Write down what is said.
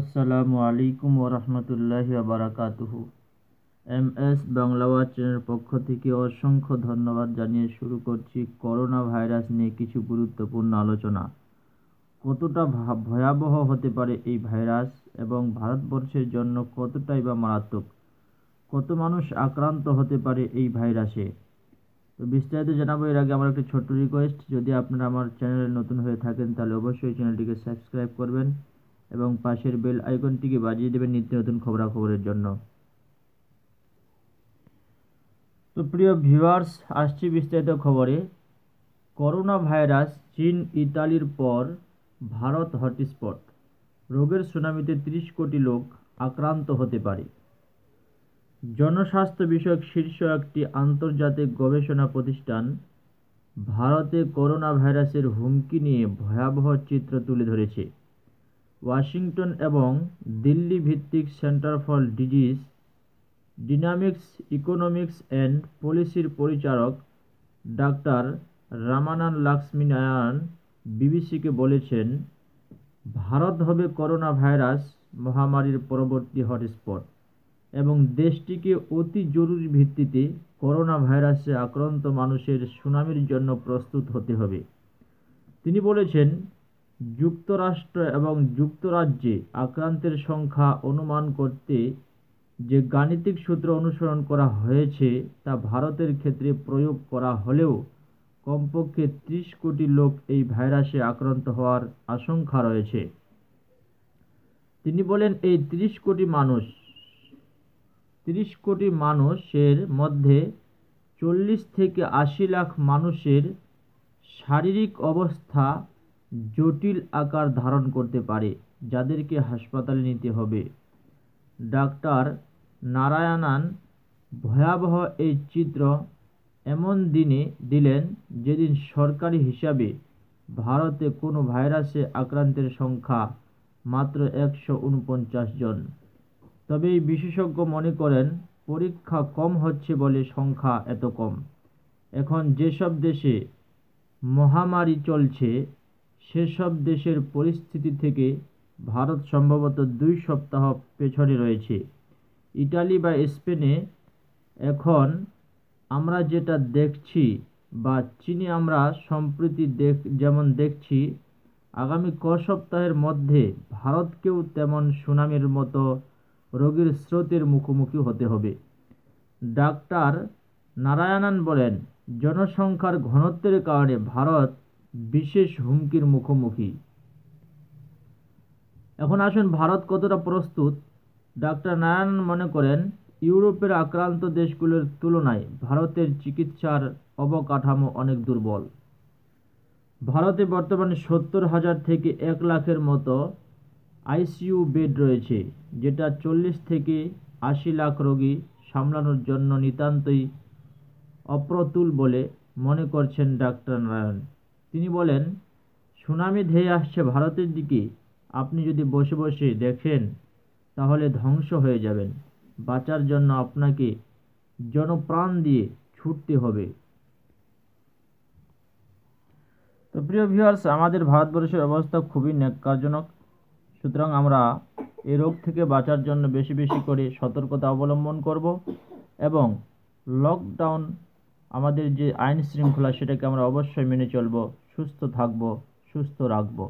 আসসালামু আলাইকুম ওরহমতুল্লাহি বারাকাতুহু এম এস বাংলা ওয়াচের পক্ষ থেকে অসংখ্য ধন্যবাদ জানিয়ে শুরু করছি করোনা ভাইরাস নিয়ে কিছু গুরুত্বপূর্ণ আলোচনা কতটা ভয়াবহ হতে পারে এই ভাইরাস এবং ভারতবর্ষের জন্য কতটাই বা মারাত্মক কত মানুষ আক্রান্ত হতে পারে এই ভাইরাসে তো বিস্তারিত জানাবো এর আগে আমার একটি ছোট্ট রিকোয়েস্ট যদি আপনারা আমার চ্যানেলে নতুন হয়ে থাকেন তাহলে অবশ্যই চ্যানেলটিকে সাবস্ক্রাইব করবেন এবং পাশের বেল আইকনটিকে বাজিয়ে দেবেন নিত্য নতুন খবরাখবরের জন্য তো প্রিয় ভিউয়ার্স আসছি বিস্তারিত খবরে করোনা ভাইরাস চীন ইতালির পর ভারত হটস্পট রোগের সুনামিতে ৩০ কোটি লোক আক্রান্ত হতে পারে জনস্বাস্থ্য বিষয়ক শীর্ষ একটি আন্তর্জাতিক গবেষণা প্রতিষ্ঠান ভারতে করোনা ভাইরাসের হুমকি নিয়ে ভয়াবহ চিত্র তুলে ধরেছে ওয়াশিংটন এবং দিল্লি ভিত্তিক centre for disease dynamics economics and পলিসির পরিচারক ডাক্তার রামানান লাক্সমি নারায়ণ বিবিসিকে বলেছেন ভারত হবে করোনা ভাইরাস মহামারীর পরবর্তী হটস্পট এবং দেশটিকে অতি জরুরি ভিত্তিতে করোনা ভাইরাসে আক্রান্ত মানুষের সুনামির জন্য প্রস্তুত হতে হবে তিনি বলেছেন যুক্তরাষ্ট্র এবং যুক্তরাজ্যে আক্রান্তের সংখ্যা অনুমান করতে যে গাণিতিক সূত্র অনুসরণ করা হয়েছে তা ভারতের ক্ষেত্রে প্রয়োগ করা হলেও কমপক্ষে ত্রিশ কোটি লোক এই ভাইরাসে আক্রান্ত হওয়ার আশঙ্কা রয়েছে তিনি বলেন এই ত্রিশ কোটি মানুষ ত্রিশ কোটি মানুষের মধ্যে চল্লিশ থেকে আশি লাখ মানুষের শারীরিক অবস্থা জটিল আকার ধারণ করতে পারে যাদেরকে হাসপাতালে নিতে হবে ডাক্তার নারায়ণান ভয়াবহ এই চিত্র এমন দিনে দিলেন যেদিন সরকারি হিসাবে ভারতে কোনো ভাইরাসে আক্রান্তের সংখ্যা মাত্র একশো উনপঞ্চাশ জন তবে এই বিশেষজ্ঞ মনে করেন পরীক্ষা কম হচ্ছে বলে সংখ্যা এত কম এখন যেসব দেশে মহামারী চলছে সেসব দেশের পরিস্থিতি থেকে ভারত সম্ভবত দুই সপ্তাহ পেছনে রয়েছে ইটালি বা স্পেনে এখন আমরা যেটা দেখছি বা চীনে আমরা সম্প্রতি দেখ যেমন দেখছি আগামী ক সপ্তাহের মধ্যে ভারতকেও তেমন সুনামের মতো রোগীর স্রোতের মুখোমুখি হতে হবে ডাক্তার নারায়ণন বলেন জনসংখ্যার ঘনত্বের কারণে ভারত বিশেষ হুমকির মুখোমুখি এখন আসুন ভারত কতটা প্রস্তুত ডাক্তার নারায়ণ মনে করেন ইউরোপের আক্রান্ত দেশগুলোর তুলনায় ভারতের চিকিৎসার অবকাঠামো অনেক দুর্বল ভারতে বর্তমানে সত্তর হাজার থেকে এক লাখের মতো আইসিইউ বেড রয়েছে যেটা চল্লিশ থেকে আশি লাখ রোগী সামলানোর জন্য নিতান্তই অপ্রতুল বলে মনে করছেন ডাক্তার নারায়ণ তিনি বলেন সুনামি ধেয়ে আসছে ভারতের দিকে আপনি যদি বসে বসে দেখেন তাহলে ধ্বংস হয়ে যাবেন বাঁচার জন্য আপনাকে জনপ্রাণ দিয়ে ছুটতে হবে তো প্রিয় ভিউয়ার্স আমাদের ভারতবর্ষের অবস্থা খুবই ন্যাক্কারজনক সুতরাং আমরা এ রোগ থেকে বাঁচার জন্য বেশি বেশি করে সতর্কতা অবলম্বন করব এবং লকডাউন আমাদের যে আইন শৃঙ্খলা সেটাকে আমরা অবশ্যই মেনে চলবো সুস্থ থাকব সুস্থ রাখবো